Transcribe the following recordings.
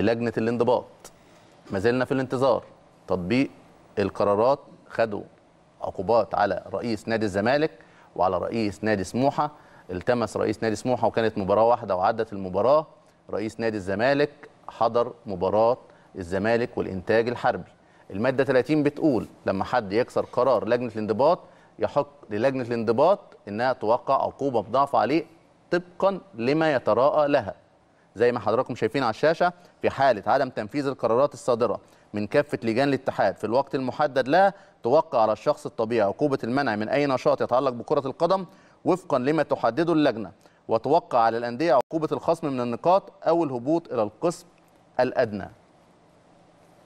للجنه الانضباط ما زلنا في الانتظار تطبيق القرارات خدوا عقوبات على رئيس نادي الزمالك وعلى رئيس نادي سموحه التمس رئيس نادي سموحه وكانت مباراه واحده وعدت المباراه رئيس نادي الزمالك حضر مباراه الزمالك والانتاج الحربي الماده 30 بتقول لما حد يكسر قرار لجنه الانضباط يحق للجنه الانضباط انها توقع عقوبه مضاعفه عليه طبقا لما يتراءى لها زي ما حضراتكم شايفين على الشاشه في حاله عدم تنفيذ القرارات الصادره من كافه لجان الاتحاد في الوقت المحدد لها توقع على الشخص الطبيعي عقوبه المنع من اي نشاط يتعلق بكره القدم وفقا لما تحدده اللجنه وتوقع على الانديه عقوبه الخصم من النقاط او الهبوط الى القسم الادنى.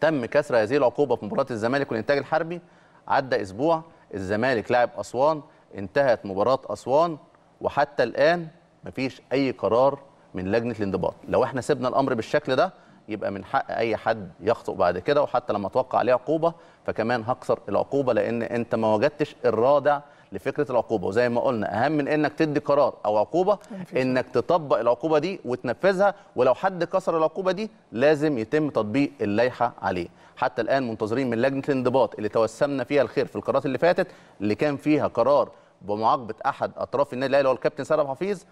تم كسر هذه العقوبه في مباراه الزمالك والانتاج الحربي عدى اسبوع الزمالك لعب اسوان انتهت مباراه اسوان وحتى الان مفيش اي قرار من لجنه الانضباط لو احنا سيبنا الامر بالشكل ده يبقى من حق اي حد يخطئ بعد كده وحتى لما اتوقع عليه عقوبه فكمان هكسر العقوبه لان انت ما وجدتش الرادع لفكره العقوبه وزي ما قلنا اهم من انك تدي قرار او عقوبه انك تطبق العقوبه دي وتنفذها ولو حد كسر العقوبه دي لازم يتم تطبيق اللائحه عليه حتى الان منتظرين من لجنه الانضباط اللي توسمنا فيها الخير في القرارات اللي فاتت اللي كان فيها قرار بمعاقبه احد اطراف النادي الاهلي هو الكابتن سالم حفيظ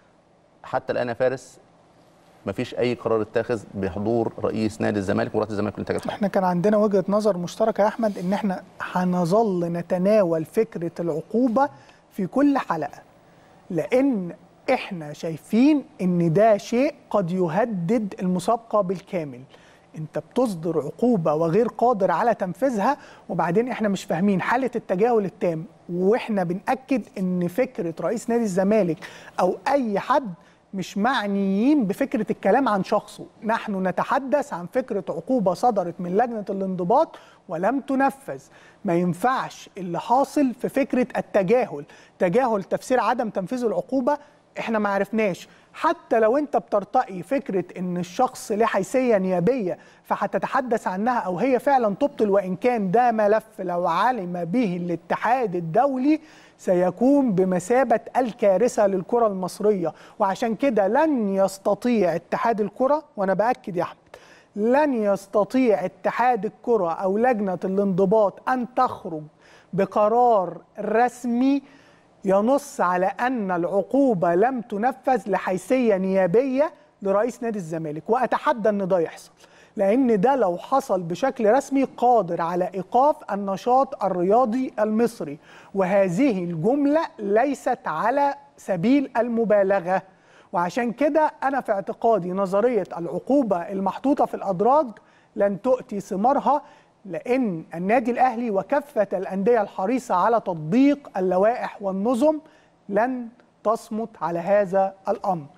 حتى الان يا فارس ما فيش اي قرار اتخذ بحضور رئيس نادي الزمالك ورئيس الزمالك الانتاج الفني احنا كان عندنا وجهه نظر مشتركه يا احمد ان احنا هنظل نتناول فكره العقوبه في كل حلقه لان احنا شايفين ان ده شيء قد يهدد المسابقه بالكامل انت بتصدر عقوبه وغير قادر على تنفيذها وبعدين احنا مش فاهمين حاله التجاهل التام واحنا بناكد ان فكره رئيس نادي الزمالك او اي حد مش معنيين بفكره الكلام عن شخصه نحن نتحدث عن فكره عقوبه صدرت من لجنه الانضباط ولم تنفذ ما ينفعش اللي حاصل في فكره التجاهل تجاهل تفسير عدم تنفيذ العقوبه احنا ما عرفناش حتى لو انت بترتقي فكره ان الشخص له حيثيه نيابيه فهتتحدث عنها او هي فعلا تبطل وان كان ده ملف لو علم به الاتحاد الدولي سيكون بمثابه الكارثه للكره المصريه وعشان كده لن يستطيع اتحاد الكره وانا باكد يا احمد لن يستطيع اتحاد الكره او لجنه الانضباط ان تخرج بقرار رسمي ينص على أن العقوبة لم تنفذ لحيثية نيابية لرئيس نادي الزمالك وأتحدى أن ده يحصل لأن ده لو حصل بشكل رسمي قادر على إيقاف النشاط الرياضي المصري وهذه الجملة ليست على سبيل المبالغة وعشان كده أنا في اعتقادي نظرية العقوبة المحطوطة في الأدراج لن تؤتي ثمارها لأن النادي الأهلي وكافة الأندية الحريصة على تطبيق اللوائح والنظم لن تصمت على هذا الأمر